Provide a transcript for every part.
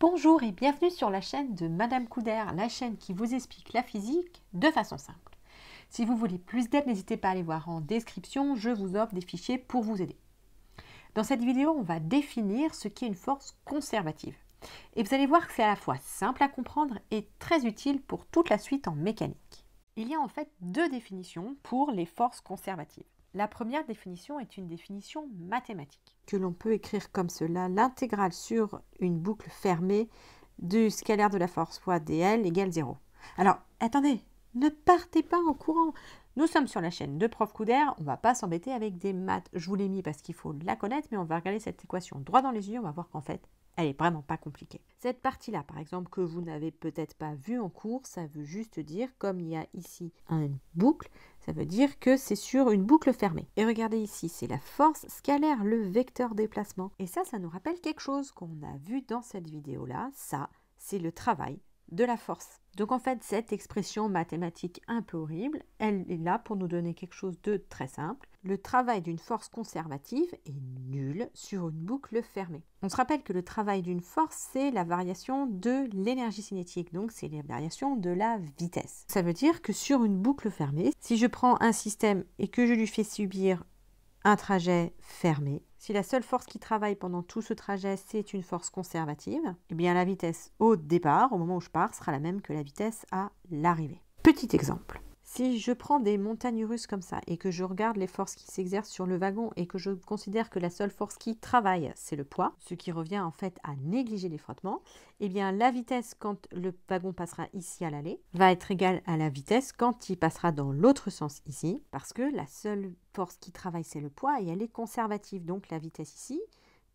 Bonjour et bienvenue sur la chaîne de Madame Couder, la chaîne qui vous explique la physique de façon simple. Si vous voulez plus d'aide, n'hésitez pas à aller voir en description, je vous offre des fichiers pour vous aider. Dans cette vidéo, on va définir ce qu'est une force conservative. Et vous allez voir que c'est à la fois simple à comprendre et très utile pour toute la suite en mécanique. Il y a en fait deux définitions pour les forces conservatives. La première définition est une définition mathématique. Que l'on peut écrire comme cela, l'intégrale sur une boucle fermée du scalaire de la force fois dl égale 0. Alors, attendez, ne partez pas en courant. Nous sommes sur la chaîne de Prof d'air, on va pas s'embêter avec des maths. Je vous l'ai mis parce qu'il faut la connaître, mais on va regarder cette équation droit dans les yeux, on va voir qu'en fait, elle est vraiment pas compliquée. Cette partie-là, par exemple, que vous n'avez peut-être pas vue en cours, ça veut juste dire, comme il y a ici une boucle, ça veut dire que c'est sur une boucle fermée. Et regardez ici, c'est la force scalaire, le vecteur déplacement. Et ça, ça nous rappelle quelque chose qu'on a vu dans cette vidéo-là, ça, c'est le travail de la force. Donc en fait, cette expression mathématique un peu horrible, elle est là pour nous donner quelque chose de très simple. Le travail d'une force conservative est nul sur une boucle fermée. On se rappelle que le travail d'une force, c'est la variation de l'énergie cinétique, donc c'est la variation de la vitesse. Ça veut dire que sur une boucle fermée, si je prends un système et que je lui fais subir un trajet fermé. Si la seule force qui travaille pendant tout ce trajet, c'est une force conservative, eh bien la vitesse au départ, au moment où je pars, sera la même que la vitesse à l'arrivée. Petit exemple. Si je prends des montagnes russes comme ça et que je regarde les forces qui s'exercent sur le wagon et que je considère que la seule force qui travaille, c'est le poids, ce qui revient en fait à négliger les frottements, eh bien la vitesse quand le wagon passera ici à l'aller va être égale à la vitesse quand il passera dans l'autre sens ici, parce que la seule force qui travaille, c'est le poids et elle est conservative. Donc la vitesse ici,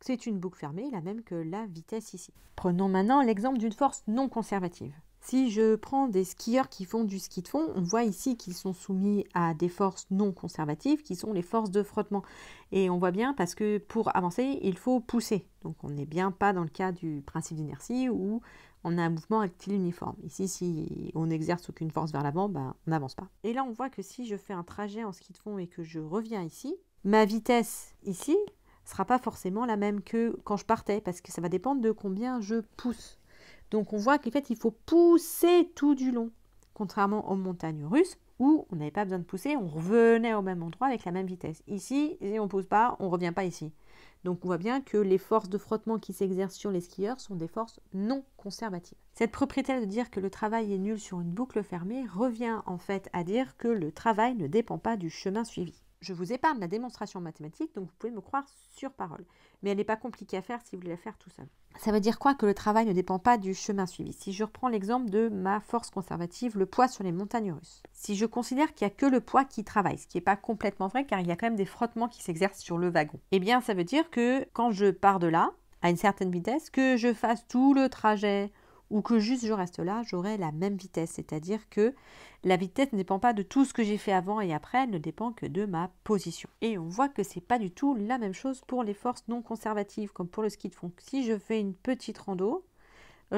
c'est une boucle fermée, la même que la vitesse ici. Prenons maintenant l'exemple d'une force non conservative. Si je prends des skieurs qui font du ski de fond, on voit ici qu'ils sont soumis à des forces non conservatives qui sont les forces de frottement. Et on voit bien parce que pour avancer, il faut pousser. Donc on n'est bien pas dans le cas du principe d'inertie où on a un mouvement rectile uniforme. Ici, si on n'exerce aucune force vers l'avant, ben, on n'avance pas. Et là, on voit que si je fais un trajet en ski de fond et que je reviens ici, ma vitesse ici ne sera pas forcément la même que quand je partais parce que ça va dépendre de combien je pousse. Donc on voit qu'en fait, il faut pousser tout du long, contrairement aux montagnes russes où on n'avait pas besoin de pousser, on revenait au même endroit avec la même vitesse. Ici, si on ne pousse pas, on ne revient pas ici. Donc on voit bien que les forces de frottement qui s'exercent sur les skieurs sont des forces non conservatives. Cette propriété de dire que le travail est nul sur une boucle fermée revient en fait à dire que le travail ne dépend pas du chemin suivi je vous épargne la démonstration mathématique, donc vous pouvez me croire sur parole. Mais elle n'est pas compliquée à faire si vous voulez la faire tout seul. Ça veut dire quoi que le travail ne dépend pas du chemin suivi Si je reprends l'exemple de ma force conservative, le poids sur les montagnes russes. Si je considère qu'il n'y a que le poids qui travaille, ce qui n'est pas complètement vrai car il y a quand même des frottements qui s'exercent sur le wagon, eh bien ça veut dire que quand je pars de là, à une certaine vitesse, que je fasse tout le trajet ou que juste je reste là, j'aurai la même vitesse. C'est-à-dire que la vitesse ne dépend pas de tout ce que j'ai fait avant et après, elle ne dépend que de ma position. Et on voit que c'est pas du tout la même chose pour les forces non conservatives, comme pour le ski de fond. Si je fais une petite rando,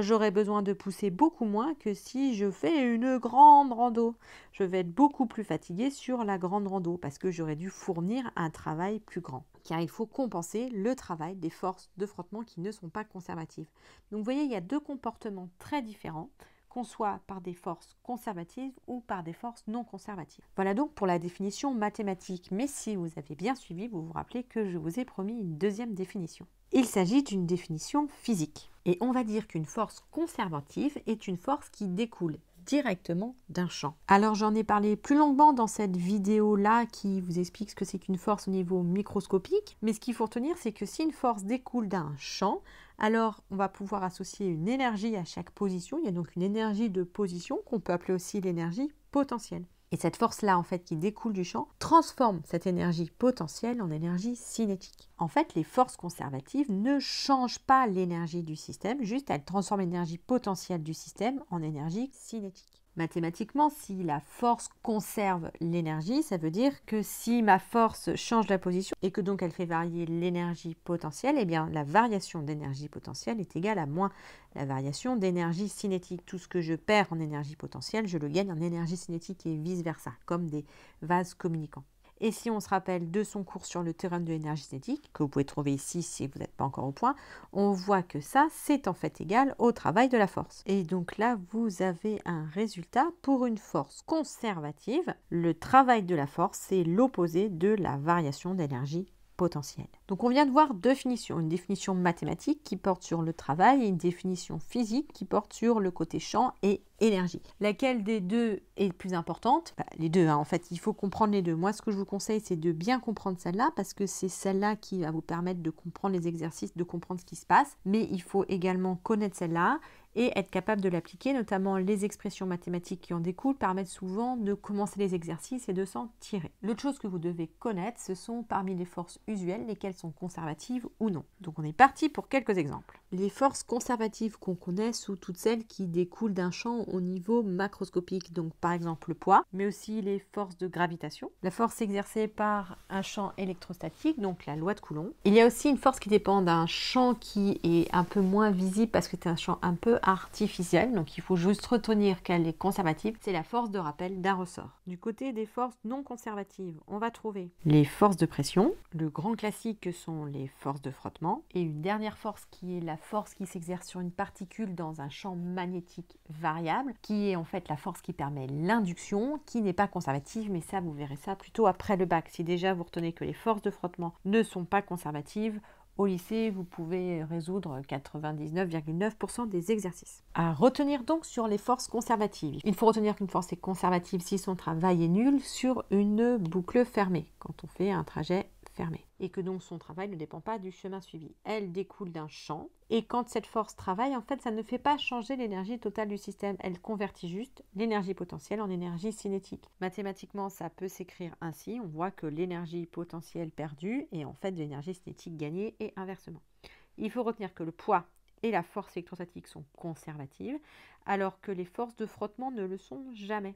j'aurai besoin de pousser beaucoup moins que si je fais une grande rando. Je vais être beaucoup plus fatiguée sur la grande rando parce que j'aurais dû fournir un travail plus grand. Car il faut compenser le travail des forces de frottement qui ne sont pas conservatives. Donc vous voyez, il y a deux comportements très différents qu'on soit par des forces conservatives ou par des forces non conservatives. Voilà donc pour la définition mathématique, mais si vous avez bien suivi, vous vous rappelez que je vous ai promis une deuxième définition. Il s'agit d'une définition physique. Et on va dire qu'une force conservative est une force qui découle directement d'un champ. Alors j'en ai parlé plus longuement dans cette vidéo là qui vous explique ce que c'est qu'une force au niveau microscopique, mais ce qu'il faut retenir c'est que si une force découle d'un champ, alors on va pouvoir associer une énergie à chaque position, il y a donc une énergie de position qu'on peut appeler aussi l'énergie potentielle. Et cette force-là, en fait, qui découle du champ, transforme cette énergie potentielle en énergie cinétique. En fait, les forces conservatives ne changent pas l'énergie du système, juste elles transforment l'énergie potentielle du système en énergie cinétique. Mathématiquement, si la force conserve l'énergie, ça veut dire que si ma force change la position et que donc elle fait varier l'énergie potentielle, eh bien la variation d'énergie potentielle est égale à moins la variation d'énergie cinétique. Tout ce que je perds en énergie potentielle, je le gagne en énergie cinétique et vice-versa, comme des vases communicants. Et si on se rappelle de son cours sur le théorème de l'énergie cinétique, que vous pouvez trouver ici si vous n'êtes pas encore au point, on voit que ça, c'est en fait égal au travail de la force. Et donc là, vous avez un résultat pour une force conservative. Le travail de la force, c'est l'opposé de la variation d'énergie potentiel. Donc on vient de voir deux finitions, une définition mathématique qui porte sur le travail et une définition physique qui porte sur le côté champ et énergie. Laquelle des deux est plus importante bah, Les deux, hein. en fait, il faut comprendre les deux. Moi, ce que je vous conseille, c'est de bien comprendre celle-là parce que c'est celle-là qui va vous permettre de comprendre les exercices, de comprendre ce qui se passe. Mais il faut également connaître celle-là et être capable de l'appliquer, notamment les expressions mathématiques qui en découlent permettent souvent de commencer les exercices et de s'en tirer. L'autre chose que vous devez connaître, ce sont parmi les forces usuelles lesquelles sont conservatives ou non. Donc on est parti pour quelques exemples. Les forces conservatives qu'on connaît sont toutes celles qui découlent d'un champ au niveau macroscopique, donc par exemple le poids, mais aussi les forces de gravitation, la force exercée par un champ électrostatique, donc la loi de Coulomb. Il y a aussi une force qui dépend d'un champ qui est un peu moins visible parce que c'est un champ un peu artificielle, donc il faut juste retenir qu'elle est conservative, c'est la force de rappel d'un ressort. Du côté des forces non conservatives, on va trouver les forces de pression, le grand classique que sont les forces de frottement, et une dernière force qui est la force qui s'exerce sur une particule dans un champ magnétique variable, qui est en fait la force qui permet l'induction, qui n'est pas conservative, mais ça vous verrez ça plutôt après le bac. Si déjà vous retenez que les forces de frottement ne sont pas conservatives, au lycée, vous pouvez résoudre 99,9% des exercices. À retenir donc sur les forces conservatives. Il faut retenir qu'une force est conservative si son travail est nul sur une boucle fermée, quand on fait un trajet fermé et que donc son travail ne dépend pas du chemin suivi. Elle découle d'un champ, et quand cette force travaille, en fait, ça ne fait pas changer l'énergie totale du système, elle convertit juste l'énergie potentielle en énergie cinétique. Mathématiquement, ça peut s'écrire ainsi, on voit que l'énergie potentielle perdue est en fait l'énergie cinétique gagnée et inversement. Il faut retenir que le poids et la force électrostatique sont conservatives, alors que les forces de frottement ne le sont jamais.